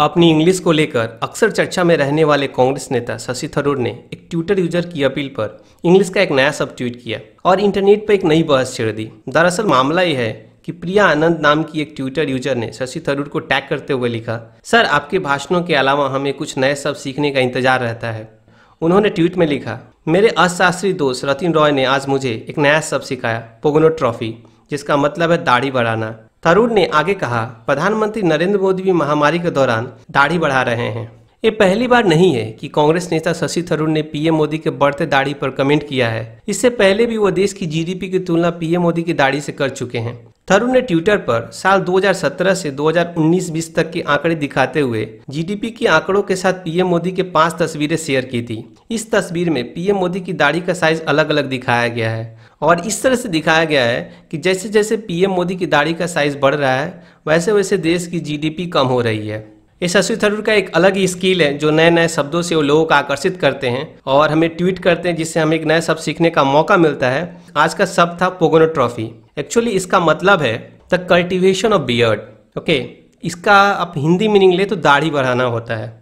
अपनी इंग्लिश को लेकर अक्सर चर्चा में रहने वाले कांग्रेस नेता शशि थरूर ने एक ट्विटर यूजर की अपील पर इंग्लिश का एक नया सब ट्वीट किया और इंटरनेट पर एक नई बहस छेड़ दी दरअसल मामला यह है कि प्रिया आनंद नाम की एक ट्विटर यूजर ने शशि थरूर को टैग करते हुए लिखा सर आपके भाषणों के अलावा हमें कुछ नए सब सीखने का इंतजार रहता है उन्होंने ट्वीट में लिखा मेरे अशास्त्री दोस्त रतिन रॉय ने आज मुझे एक नया सब सिखाया पोगनो ट्रॉफी जिसका मतलब है दाढ़ी बढ़ाना थरूर ने आगे कहा प्रधानमंत्री नरेंद्र मोदी भी महामारी के दौरान दाढ़ी बढ़ा रहे हैं ये पहली बार नहीं है कि कांग्रेस नेता शशि थरूर ने पीएम मोदी के बढ़ते दाढ़ी पर कमेंट किया है इससे पहले भी वो देश की जीडीपी की तुलना पीएम मोदी की दाढ़ी से कर चुके हैं थरूर ने ट्विटर पर साल 2017 से 2019-20 तक के आंकड़े दिखाते हुए जीडीपी की आंकड़ों के साथ पीएम मोदी के पांच तस्वीरें शेयर की थी इस तस्वीर में पीएम मोदी की दाढ़ी का साइज अलग अलग दिखाया गया है और इस तरह से दिखाया गया है कि जैसे जैसे पीएम मोदी की दाढ़ी का साइज बढ़ रहा है वैसे वैसे देश की जीडीपी कम हो रही है ये शशि थरूर का एक अलग ही स्किल है जो नए नए शब्दों से वो लोगों को आकर्षित करते हैं और हमें ट्वीट करते हैं जिससे हमें एक नया शब्द सीखने का मौका मिलता है आज का शब्द था पोगोनो ट्रॉफी एक्चुअली इसका मतलब है the cultivation of beard okay इसका आप हिंदी मीनिंग ले तो दाढ़ी बढ़ाना होता है